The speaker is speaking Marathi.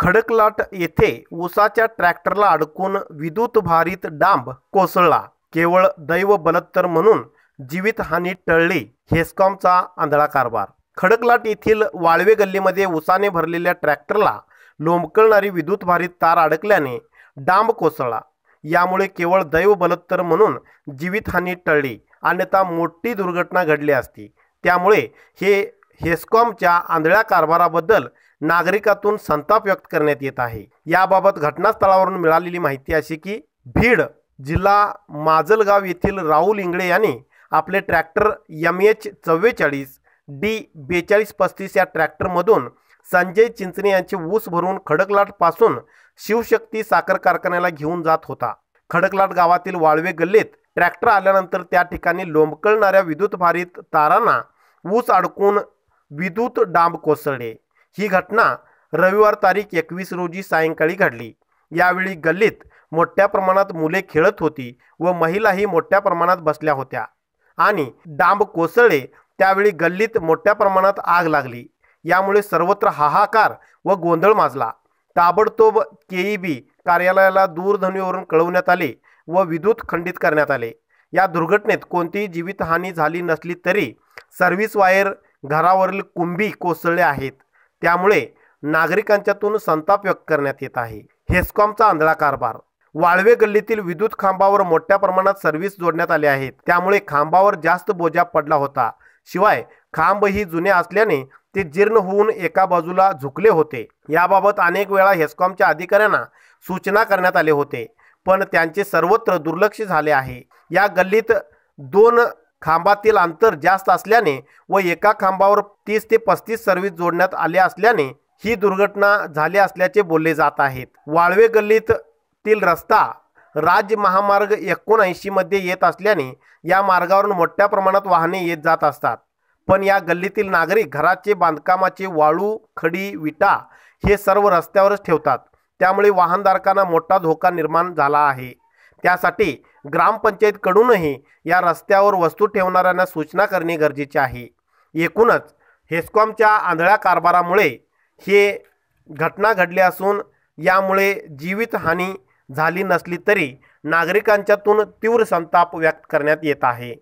खडकलाट येथे उसाच्या ट्रॅक्टरला अडकून विद्युत भारित डांब कोसळला केवळ दैव बलत्तर म्हणून जीवितहानी टळली हेस्कॉमचा आंधळा कारभार खडकलाट येथील वाळवे गल्लीमध्ये उसाने भरलेल्या ट्रॅक्टरला लोंबकळणारी विद्युत भारित तार अडकल्याने डांब कोसळला यामुळे केवळ दैव बलत्तर म्हणून जीवितहानी टळली अन्यथा मोठी दुर्घटना घडली असती त्यामुळे हे हेस्कॉमच्या आंधळ्या कारभाराबद्दल नागरिकातून संताप व्यक्त करण्यात येत आहे याबाबत घटनास्थळावरून मिळालेली माहिती अशी की भीड जिल्हा माजलगाव येथील राहुल इंगळे यांनी आपले ट्रॅक्टर एम एच चव्वेचाळीस डी बेचाळीस पस्तीस या ट्रॅक्टरमधून संजय चिंचणे यांचे ऊस भरून खडकलाटपासून शिवशक्ती साखर कारखान्याला घेऊन जात होता खडकलाट गावातील वाळवे गल्लीत ट्रॅक्टर आल्यानंतर त्या ठिकाणी लोंबकळणाऱ्या विद्युतभारित तारांना ऊस अडकून विद्युत डांब कोसळले ही घटना रविवार तारीख एकवीस रोजी सायंकाळी घडली यावेळी गल्लीत मोठ्या प्रमाणात मुले खेळत होती व महिलाही मोठ्या प्रमाणात बसल्या होत्या आणि डांब कोसळले त्यावेळी गल्लीत मोठ्या प्रमाणात आग लागली यामुळे सर्वत्र हाहाकार व गोंधळ माजला ताबडतोब केईबी कार्यालयाला दूरध्वनीवरून कळवण्यात आले व विद्युत खंडित करण्यात आले या दुर्घटनेत कोणतीही जीवितहानी झाली नसली तरी सर्व्हिस वायर घरावरील कुंभी कोसळले आहेत त्यामुळे नागरिकांच्यातून संताप व्यक्त करण्यात येत आहे हेस्कॉमचा आंधळा कारभार वाळवे गल्लीतील विद्युत खांबावर मोठ्या प्रमाणात सर्व्हिस जोडण्यात आले आहेत त्यामुळे खांबावर जास्त बोजा पडला होता शिवाय खांब ही जुने असल्याने ते जीर्ण होऊन एका बाजूला झुकले होते याबाबत अनेक वेळा हेस्कॉमच्या अधिकाऱ्यांना सूचना करण्यात आले होते पण त्यांचे सर्वत्र दुर्लक्ष झाले आहे या गल्लीत दोन खांबातील अंतर जास्त असल्याने व एका खांबावर तीस ते पस्तीस सर्व्हिस जोडण्यात आले असल्याने ही दुर्घटना झाली असल्याचे बोलले जात आहेत वाळवे गल्लीतील रस्ता राज्य महामार्ग एकोणऐंशीमध्ये येत असल्याने या मार्गावरून मोठ्या प्रमाणात वाहने येत जात असतात पण या गल्लीतील नागरिक घराचे बांधकामाचे वाळू खडी विटा हे सर्व रस्त्यावरच ठेवतात त्यामुळे वाहनधारकांना मोठा धोका निर्माण झाला आहे त्यासाठी ग्रामपंचायतकडूनही या रस्त्यावर वस्तू ठेवणाऱ्यांना सूचना करणे गरजेचे आहे एकूणच हेस्कॉमच्या आंधळ्या कारभारामुळे हे घटना घडली असून यामुळे जीवितहानी झाली नसली तरी नागरिकांच्यातून तीव्र संताप व्यक्त करण्यात येत आहे